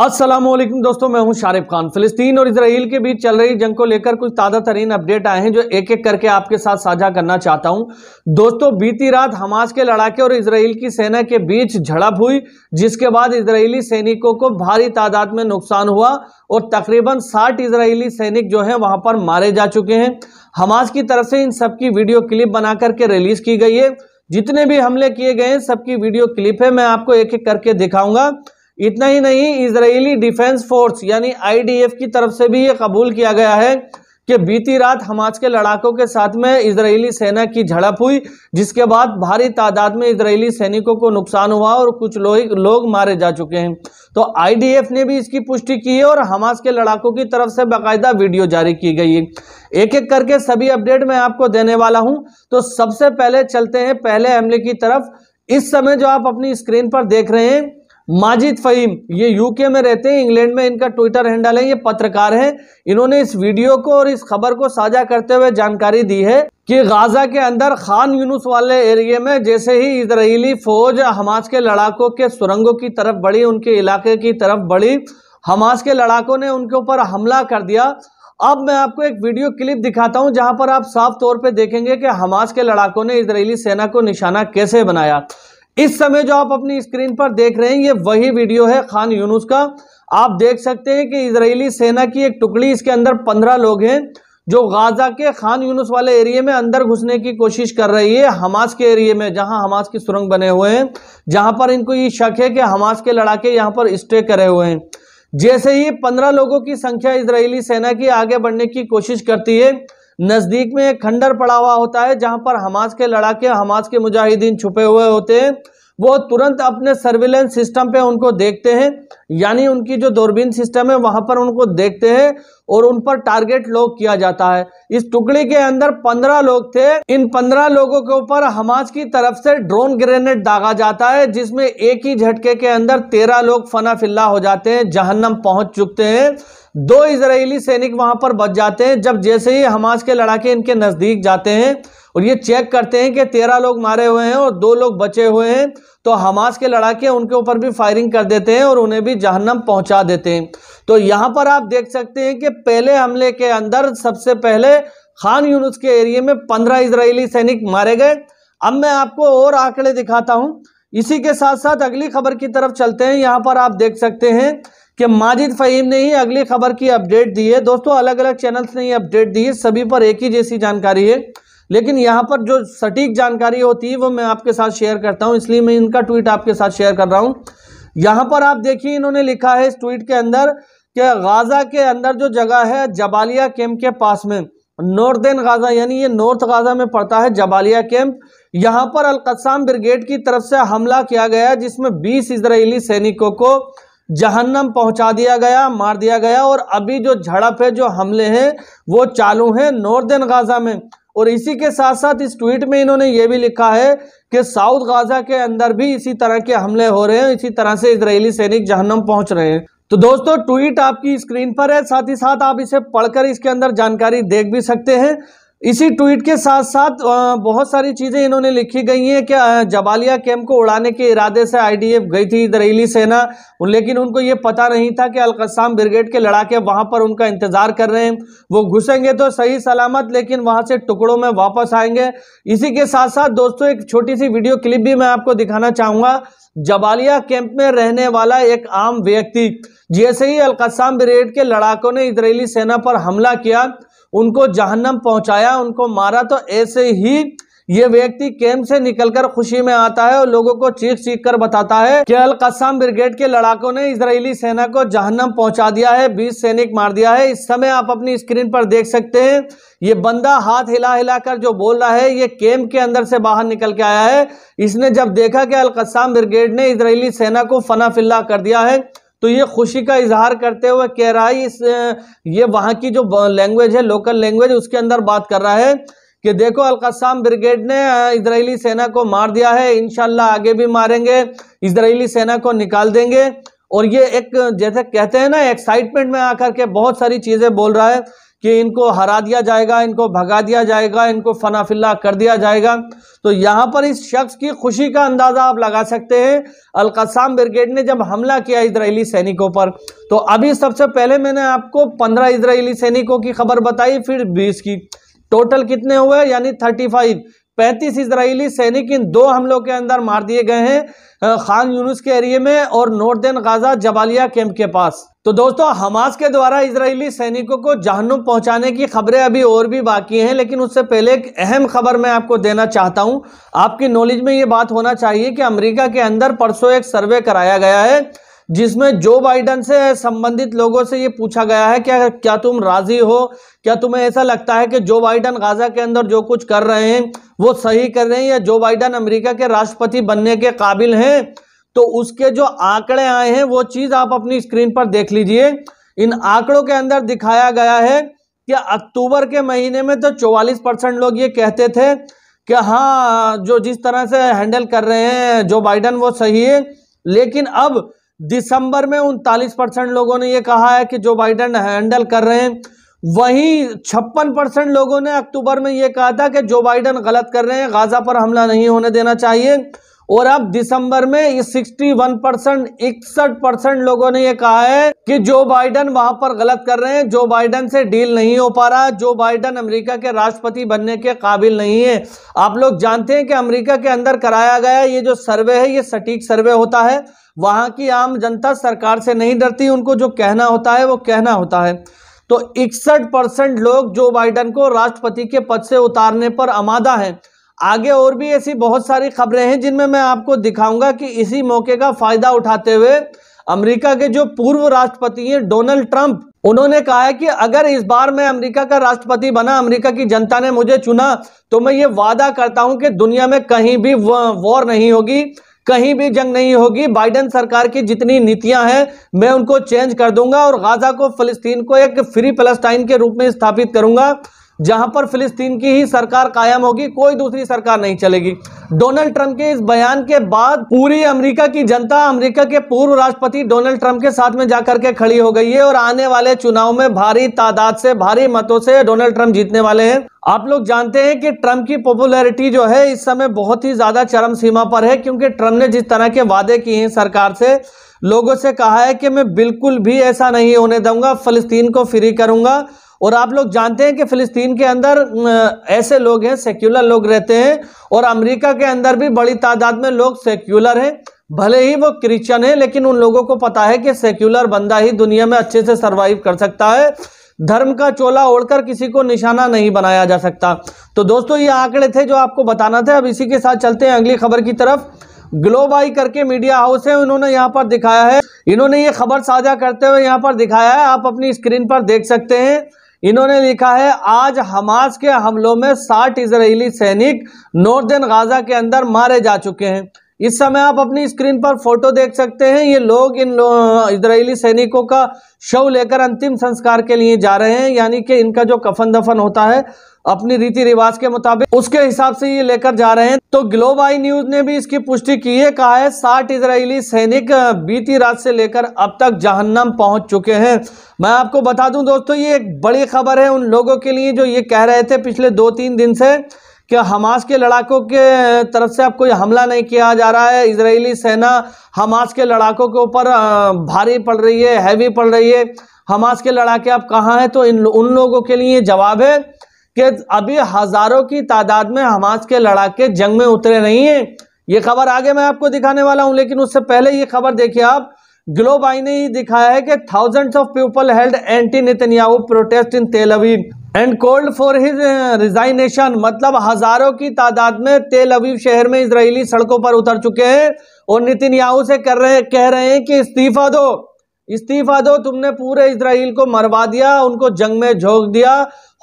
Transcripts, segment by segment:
असलम दोस्तों मैं हूं शारिफ खान फिलिस्तीन और इसराइल के बीच चल रही जंग को लेकर कुछ ताज़ा तरीन अपडेट आए हैं जो एक एक करके आपके साथ साझा करना चाहता हूं दोस्तों बीती रात हमास के लड़ाके और इसराइल की सेना के बीच झड़प हुई जिसके बाद इसराइली सैनिकों को भारी तादाद में नुकसान हुआ और तकरीबन साठ इसराइली सैनिक जो हैं वहां पर मारे जा चुके हैं हमास की तरफ से इन सबकी वीडियो क्लिप बना करके रिलीज की गई है जितने भी हमले किए गए हैं सबकी वीडियो क्लिप है मैं आपको एक एक करके दिखाऊंगा इतना ही नहीं इजरायली डिफेंस फोर्स यानी आईडीएफ की तरफ से भी ये कबूल किया गया है कि बीती रात हमास के लड़ाकों के साथ में इजरायली सेना की झड़प हुई जिसके बाद भारी तादाद में इजरायली सैनिकों को नुकसान हुआ और कुछ लोग लोग मारे जा चुके हैं तो आईडीएफ ने भी इसकी पुष्टि की है और हमास के लड़ाकों की तरफ से बाकायदा वीडियो जारी की गई है एक एक करके सभी अपडेट मैं आपको देने वाला हूं तो सबसे पहले चलते हैं पहले हमले की तरफ इस समय जो आप अपनी स्क्रीन पर देख रहे हैं माजिद फ़हीम ये यूके में रहते हैं इंग्लैंड में इनका ट्विटर हैंडल है ये पत्रकार हैं इन्होंने इस वीडियो को और इस खबर को साझा करते हुए जानकारी दी है कि गाजा के अंदर खान यूनुस वाले एरिए में जैसे ही इसराइली फौज हमास के लड़ाकों के सुरंगों की तरफ बढ़ी उनके इलाके की तरफ बढ़ी हमास के लड़ाकों ने उनके ऊपर हमला कर दिया अब मैं आपको एक वीडियो क्लिप दिखाता हूं जहां पर आप साफ तौर पर देखेंगे कि हमास के लड़ाकों ने इसराइली सेना को निशाना कैसे बनाया इस समय जो आप अपनी स्क्रीन पर देख रहे हैं ये वही वीडियो है खान यूनुस का आप देख सकते हैं कि इजरायली सेना की एक टुकड़ी इसके अंदर पंद्रह लोग हैं जो गाजा के खान यूनुस वाले एरिए में अंदर घुसने की कोशिश कर रही है हमास के एरिए में जहां हमास की सुरंग बने हुए हैं जहां पर इनको ये शक है कि हमास के लड़ाके यहां पर स्टे करे हुए हैं जैसे ही पंद्रह लोगों की संख्या इजरायली सेना की आगे बढ़ने की कोशिश करती है नज़दीक में एक खंडर पड़ा हुआ होता है जहां पर हमास के लड़ाके हमास के मुजाहिदीन छुपे हुए होते हैं वो तुरंत अपने सर्विलेंस सिस्टम पे उनको देखते हैं यानी उनकी जो दूरबीन सिस्टम है वहां पर उनको देखते हैं और उन पर टारगेट लोग किया जाता है इस टुकड़ी के अंदर पंद्रह लोग थे इन पंद्रह लोगों के ऊपर हमास की तरफ से ड्रोन ग्रेनेड दागा जाता है जिसमें एक ही झटके के अंदर तेरह लोग फना फिल्ला हो जाते हैं जहन्नम पहुंच चुके हैं दो इसराइली सैनिक वहां पर बच जाते हैं जब जैसे ही हमास के लड़ाके इनके नज़दीक जाते हैं और ये चेक करते हैं कि तेरह लोग मारे हुए हैं और दो लोग बचे हुए हैं तो हमास के लड़ाके उनके ऊपर भी फायरिंग कर देते हैं और उन्हें भी जहन्नम पहुंचा देते हैं तो यहां पर आप देख सकते हैं कि पहले हमले के अंदर सबसे पहले खान यूनुस के एरिए में पंद्रह इसराइली सैनिक मारे गए अब मैं आपको और आंकड़े दिखाता हूं इसी के साथ साथ अगली खबर की तरफ चलते हैं यहां पर आप देख सकते हैं कि माजिद फ़हीम ने ही अगली खबर की अपडेट दी है दोस्तों अलग अलग चैनल्स ने ये अपडेट दी है सभी पर एक ही जैसी जानकारी है लेकिन यहाँ पर जो सटीक जानकारी होती है वो मैं आपके साथ शेयर करता हूँ इसलिए मैं इनका ट्वीट आपके साथ शेयर कर रहा हूँ यहाँ पर आप देखिए इन्होंने लिखा है इस ट्वीट के अंदर कि गाज़ा के अंदर जो जगह है जबालिया कैम्प के पास में नॉर्दर्न गाज़ा यानी ये नॉर्थ गाज़ा में पड़ता है जबालिया कैम्प यहाँ पर अलकसाम ब्रिगेड की तरफ से हमला किया गया जिसमें बीस इसराइली सैनिकों को जहन्नम पहुंचा दिया गया मार दिया गया और अभी जो झड़प है जो हमले हैं वो चालू हैं नॉर्दर्न गाजा में और इसी के साथ साथ इस ट्वीट में इन्होंने ये भी लिखा है कि साउथ गाजा के अंदर भी इसी तरह के हमले हो रहे हैं इसी तरह से इसराइली सैनिक जहन्नम पहुंच रहे हैं तो दोस्तों ट्वीट आपकी स्क्रीन पर है साथ ही साथ आप इसे पढ़कर इसके अंदर जानकारी देख भी सकते हैं इसी ट्वीट के साथ साथ बहुत सारी चीज़ें इन्होंने लिखी गई हैं कि जबालिया कैंप को उड़ाने के इरादे से आईडीएफ गई थी दरेली सेना लेकिन उनको ये पता नहीं था कि अलकसाम ब्रिगेड के लड़ाके वहाँ पर उनका इंतज़ार कर रहे हैं वो घुसेंगे तो सही सलामत लेकिन वहाँ से टुकड़ों में वापस आएंगे इसी के साथ साथ दोस्तों एक छोटी सी वीडियो क्लिप भी मैं आपको दिखाना चाहूँगा जबालिया कैंप में रहने वाला एक आम व्यक्ति जैसे ही अलकसाम ब्रिगेड के लड़ाकों ने इसराइली सेना पर हमला किया उनको जहन्नम पहुंचाया उनको मारा तो ऐसे ही ये व्यक्ति कैंप से निकलकर खुशी में आता है और लोगों को चीख चीख कर बताता है कि अल कस्साम ब्रिगेड के लड़ाकों ने इसराइली सेना को जहन्नम पहुंचा दिया है 20 सैनिक मार दिया है इस समय आप अपनी स्क्रीन पर देख सकते हैं ये बंदा हाथ हिला हिला कर जो बोल रहा है ये कैंप के अंदर से बाहर निकल के आया है इसने जब देखा कि अलकसाम ब्रिगेड ने इसराइली सेना को फना कर दिया है तो ये खुशी का इजहार करते हुए कह रहा है इस ये वहां की जो लैंग्वेज है लोकल लैंग्वेज उसके अंदर बात कर रहा है कि देखो अलकसाम ब्रिगेड ने इसराइली सेना को मार दिया है इनशाला आगे भी मारेंगे इसराइली सेना को निकाल देंगे और ये एक जैसे कहते हैं ना एक्साइटमेंट में आकर के बहुत सारी चीज़ें बोल रहा है कि इनको हरा दिया जाएगा इनको भगा दिया जाएगा इनको फनाफिल्ला कर दिया जाएगा तो यहाँ पर इस शख्स की खुशी का अंदाज़ा आप लगा सकते हैं अलकसाम ब्रिगेड ने जब हमला किया इसराइली सैनिकों पर तो अभी सबसे पहले मैंने आपको पंद्रह इसराइली सैनिकों की खबर बताई फिर बीस की टोटल कितने हुए यानी थर्टी फाइव पैंतीस इसराइली सैनिक इन दो हमलों के अंदर मार दिए गए हैं खान यूनुस के एरिए में और नॉर्दर्न गाजा जबालिया कैंप के पास तो दोस्तों हमास के द्वारा इजरायली सैनिकों को जहनुम पहुंचाने की खबरें अभी और भी बाकी हैं लेकिन उससे पहले एक अहम खबर मैं आपको देना चाहता हूं आपकी नॉलेज में ये बात होना चाहिए कि अमेरिका के अंदर परसों एक सर्वे कराया गया है जिसमें जो बाइडन से संबंधित लोगों से ये पूछा गया है क्या क्या तुम राज़ी हो क्या तुम्हें ऐसा लगता है कि जो बाइडन गाज़ा के अंदर जो कुछ कर रहे हैं वो सही कर रहे हैं या जो बाइडन अमरीका के राष्ट्रपति बनने के काबिल हैं तो उसके जो आंकड़े आए हैं वो चीज़ आप अपनी स्क्रीन पर देख लीजिए इन आंकड़ों के अंदर दिखाया गया है कि अक्टूबर के महीने में तो 44 परसेंट लोग ये कहते थे कि हाँ जो जिस तरह से हैंडल कर रहे हैं जो बाइडन वो सही है लेकिन अब दिसंबर में उनतालीस परसेंट लोगों ने ये कहा है कि जो बाइडन हैंडल कर रहे हैं वहीं छप्पन परसेंट लोगों ने अक्टूबर में ये कहा था कि जो बाइडन गलत कर रहे हैं गाजा पर हमला नहीं होने देना चाहिए और अब दिसंबर में इस 61 परसेंट इकसठ परसेंट लोगों ने यह कहा है कि जो बाइडन वहां पर गलत कर रहे हैं जो बाइडन से डील नहीं हो पा रहा जो बाइडन अमेरिका के राष्ट्रपति बनने के काबिल नहीं है आप लोग जानते हैं कि अमेरिका के अंदर कराया गया ये जो सर्वे है ये सटीक सर्वे होता है वहां की आम जनता सरकार से नहीं डरती उनको जो कहना होता है वो कहना होता है तो इकसठ परसेंट लोग जो बाइडन को राष्ट्रपति के पद से उतारने पर आमादा हैं आगे और भी ऐसी बहुत सारी खबरें हैं जिनमें मैं आपको दिखाऊंगा कि इसी मौके का फायदा उठाते हुए अमेरिका के जो पूर्व राष्ट्रपति हैं डोनाल्ड ट्रंप उन्होंने कहा है कि अगर इस बार मैं अमेरिका का राष्ट्रपति बना अमेरिका की जनता ने मुझे चुना तो मैं ये वादा करता हूं कि दुनिया में कहीं भी वॉर नहीं होगी कहीं भी जंग नहीं होगी बाइडन सरकार की जितनी नीतियां हैं मैं उनको चेंज कर दूंगा और गाजा को फलस्तीन को एक फ्री फलस्टाइन के रूप में स्थापित करूंगा जहां पर फिलिस्तीन की ही सरकार कायम होगी कोई दूसरी सरकार नहीं चलेगी डोनाल्ड ट्रंप के इस बयान के बाद पूरी अमेरिका की जनता अमेरिका के पूर्व राष्ट्रपति डोनाल्ड ट्रंप के साथ में जाकर के खड़ी हो गई है और आने वाले चुनाव में भारी तादाद से भारी मतों से डोनाल्ड ट्रंप जीतने वाले हैं आप लोग जानते हैं कि ट्रंप की पॉपुलैरिटी जो है इस समय बहुत ही ज्यादा चरम सीमा पर है क्योंकि ट्रंप ने जिस तरह के वादे किए हैं सरकार से लोगों से कहा है कि मैं बिल्कुल भी ऐसा नहीं होने दूंगा फलस्तीन को फ्री करूंगा और आप लोग जानते हैं कि फ़िलिस्तीन के अंदर ऐसे लोग हैं सेक्युलर लोग रहते हैं और अमेरिका के अंदर भी बड़ी तादाद में लोग सेक्युलर हैं भले ही वो क्रिश्चियन है लेकिन उन लोगों को पता है कि सेक्युलर बंदा ही दुनिया में अच्छे से सर्वाइव कर सकता है धर्म का चोला ओढ़कर किसी को निशाना नहीं बनाया जा सकता तो दोस्तों ये आंकड़े थे जो आपको बताना था अब इसी के साथ चलते हैं अगली खबर की तरफ ग्लोबाई करके मीडिया हाउस है उन्होंने यहाँ पर दिखाया है इन्होंने ये खबर साझा करते हुए यहाँ पर दिखाया है आप अपनी स्क्रीन पर देख सकते हैं इन्होंने लिखा है आज हमास के हमलों में 60 इजरायली सैनिक नॉर्दर्न गाजा के अंदर मारे जा चुके हैं इस समय आप अपनी स्क्रीन पर फोटो देख सकते हैं ये लोग इन लो, इजरायली सैनिकों का शव लेकर अंतिम संस्कार के लिए जा रहे हैं यानी कि इनका जो कफन दफन होता है अपनी रीति रिवाज के मुताबिक उसके हिसाब से ये लेकर जा रहे हैं तो ग्लोब आई न्यूज ने भी इसकी पुष्टि की है कहा है साठ इजरायली सैनिक बीती रात से लेकर अब तक जहन्नम पहुंच चुके हैं मैं आपको बता दूं दोस्तों ये एक बड़ी खबर है उन लोगों के लिए जो ये कह रहे थे पिछले दो तीन दिन से कि हमास के लड़ाकों के तरफ से अब कोई हमला नहीं किया जा रहा है इसराइली सेना हमास के लड़ाकों के ऊपर भारी पड़ रही है हैवी पड़ रही है हमास के लड़ाके अब कहाँ हैं तो इन उन लोगों के लिए जवाब है कि अभी हजारों की तादाद में हमास के लड़ाके जंग में उतरे नहीं है ये खबर आगे मैं आपको दिखाने वाला हूं लेकिन उससे पहले ये खबर देखिए आप ग्लोब आई ने ही दिखाया है कि thousands of people held anti Netanyahu protest in Tel and called for his resignation मतलब हजारों की तादाद में तेल अवीव शहर में इसराइली सड़कों पर उतर चुके हैं और नितिन याहू से कर रहे कह रहे हैं कि इस्तीफा दो इस्तीफा दो तुमने पूरे इसराइल को मरवा दिया उनको जंग में झोंक दिया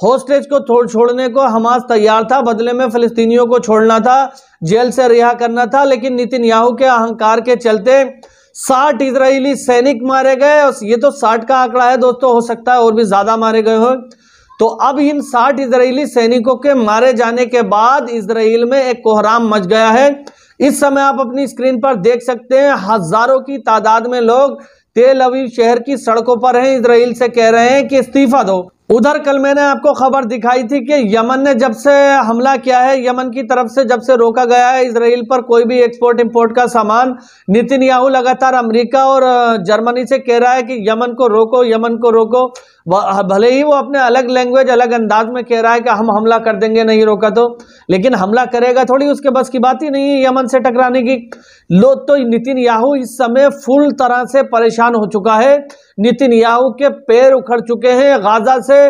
होस्टेज को थोड़ छोड़ने को हमास तैयार था बदले में फलस्तीनियों को छोड़ना था जेल से रिहा करना था लेकिन नितिन याहू के अहंकार के चलते साठ इसराइली सैनिक मारे गए और ये तो साठ का आंकड़ा है दोस्तों हो सकता है और भी ज़्यादा मारे गए हो तो अब इन साठ इसराइली सैनिकों के मारे जाने के बाद इसराइल में एक कोहराम मच गया है इस समय आप अपनी स्क्रीन पर देख सकते हैं हजारों की तादाद में लोग तेल अवीव शहर की सड़कों पर हैं इसराइल से कह रहे हैं कि इस्तीफा दो उधर कल मैंने आपको खबर दिखाई थी कि यमन ने जब से हमला किया है यमन की तरफ से जब से रोका गया है इसराइल पर कोई भी एक्सपोर्ट इंपोर्ट का सामान नितिन याहू लगातार अमेरिका और जर्मनी से कह रहा है कि यमन को रोको यमन को रोको हाँ, भले ही वो अपने अलग लैंग्वेज अलग अंदाज में कह रहा है कि हम हमला कर देंगे नहीं रोका तो लेकिन हमला करेगा थोड़ी उसके बस की बात ही नहीं है यमन से टकराने की लो तो नितिन याहू इस समय फुल तरह से परेशान हो चुका है नितिन याहू के पैर उखड़ चुके हैं गाजा से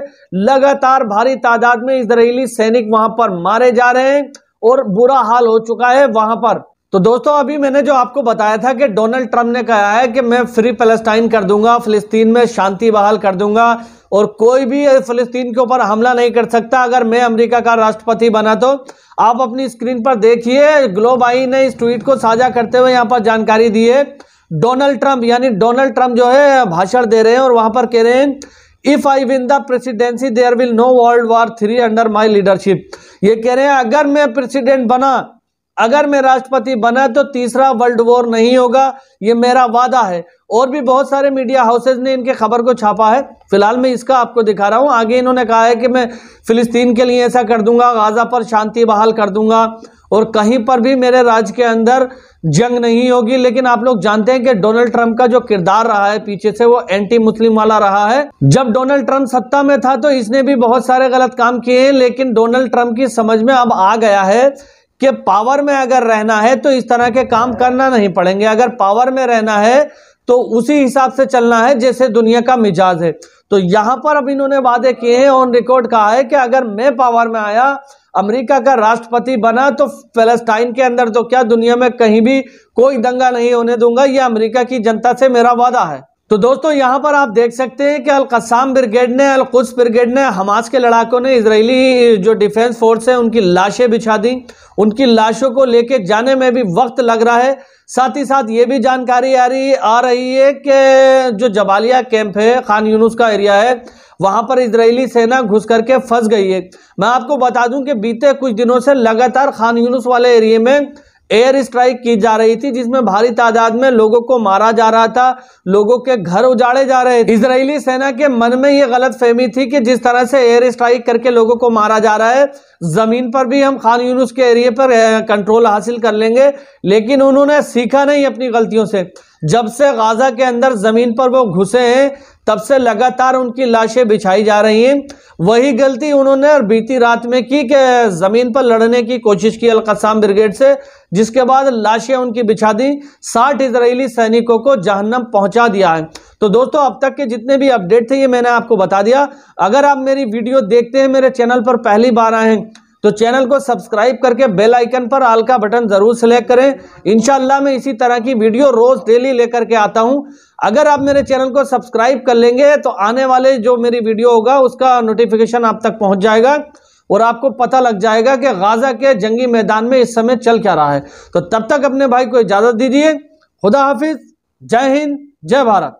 लगातार भारी तादाद में इसराइली सैनिक वहां पर मारे जा रहे हैं और बुरा हाल हो चुका है वहां पर तो दोस्तों अभी मैंने जो आपको बताया था कि डोनाल्ड ट्रंप ने कहा है कि मैं फ्री पैलेस्टाइन कर दूंगा फिलिस्तीन में शांति बहाल कर दूंगा और कोई भी फिलिस्तीन के ऊपर हमला नहीं कर सकता अगर मैं अमेरिका का राष्ट्रपति बना तो आप अपनी स्क्रीन पर देखिए ग्लोब आई ने इस ट्वीट को साझा करते हुए यहाँ पर जानकारी दी है डोनाल्ड ट्रंप यानी डोनाल्ड ट्रंप जो है भाषण दे रहे हैं और वहां पर कह रहे हैं if I win the presidency there will no world war three under my leadership ये कह रहे हैं अगर मैं प्रेसिडेंट बना अगर मैं राष्ट्रपति बना तो तीसरा वर्ल्ड वॉर नहीं होगा ये मेरा वादा है और भी बहुत सारे मीडिया हाउसेज ने इनके खबर को छापा है फिलहाल मैं इसका आपको दिखा रहा हूँ आगे इन्होंने कहा है कि मैं फिलिस्तीन के लिए ऐसा कर दूंगा गाजा पर शांति बहाल कर दूंगा और कहीं पर भी मेरे राज्य के अंदर जंग नहीं होगी लेकिन आप लोग जानते हैं कि डोनाल्ड ट्रंप का जो किरदार रहा है पीछे से वो एंटी मुस्लिम वाला रहा है जब डोनाल्ड ट्रंप सत्ता में था तो इसने भी बहुत सारे गलत काम किए हैं लेकिन डोनाल्ड ट्रंप की समझ में अब आ गया है कि पावर में अगर रहना है तो इस तरह के काम करना नहीं पड़ेंगे अगर पावर में रहना है तो उसी हिसाब से चलना है जैसे दुनिया का मिजाज है तो यहां पर अब इन्होंने वादे किए हैं ऑन रिकॉर्ड कहा है कि अगर मैं पावर में आया अमेरिका का राष्ट्रपति बना तो फेलेस्टाइन के अंदर तो क्या दुनिया में कहीं भी कोई दंगा नहीं होने दूंगा यह अमेरिका की जनता से मेरा वादा है तो दोस्तों यहां पर आप देख सकते हैं कि अलकसाम ब्रिगेड ने अलकुस ब्रिगेड ने हमास के लड़ाकों ने इसराइली जो डिफेंस फोर्स है उनकी लाशें बिछा दी उनकी लाशों को लेके जाने में भी वक्त लग रहा है साथ ही साथ ये भी जानकारी आ रही आ रही है कि जो जबालिया कैंप है खान यूनुस का एरिया है वहां पर इजरायली सेना घुस करके फंस गई है मैं आपको बता दूं कि बीते कुछ दिनों से लगातार खान यूनुस वाले एरिए में एयर स्ट्राइक की जा रही थी जिसमें भारी तादाद में लोगों को मारा जा रहा था लोगों के घर उजाड़े जा रहे थे इसराइली सेना के मन में यह गलत फहमी थी कि जिस तरह से एयर स्ट्राइक करके लोगों को मारा जा रहा है जमीन पर भी हम खान यूनुस के एरिए पर कंट्रोल हासिल कर लेंगे लेकिन उन्होंने सीखा नहीं अपनी गलतियों से जब से गाजा के अंदर जमीन पर वो घुसे हैं तब से लगातार उनकी लाशें बिछाई जा रही हैं वही गलती उन्होंने और बीती रात में की कि ज़मीन पर लड़ने की कोशिश की अलकसाम ब्रिगेड से जिसके बाद लाशें उनकी बिछा दी साठ इसराइली सैनिकों को जहन्नम पहुंचा दिया है तो दोस्तों अब तक के जितने भी अपडेट थे ये मैंने आपको बता दिया अगर आप मेरी वीडियो देखते हैं मेरे चैनल पर पहली बार आए हैं तो चैनल को सब्सक्राइब करके बेल आइकन पर आल का बटन जरूर सेलेक्ट करें इनशाला मैं इसी तरह की वीडियो रोज डेली लेकर के आता हूं अगर आप मेरे चैनल को सब्सक्राइब कर लेंगे तो आने वाले जो मेरी वीडियो होगा उसका नोटिफिकेशन आप तक पहुंच जाएगा और आपको पता लग जाएगा कि गाजा के जंगी मैदान में इस समय चल क्या रहा है तो तब तक अपने भाई को इजाज़त दीजिए खुदा हाफिज जय हिंद जय भारत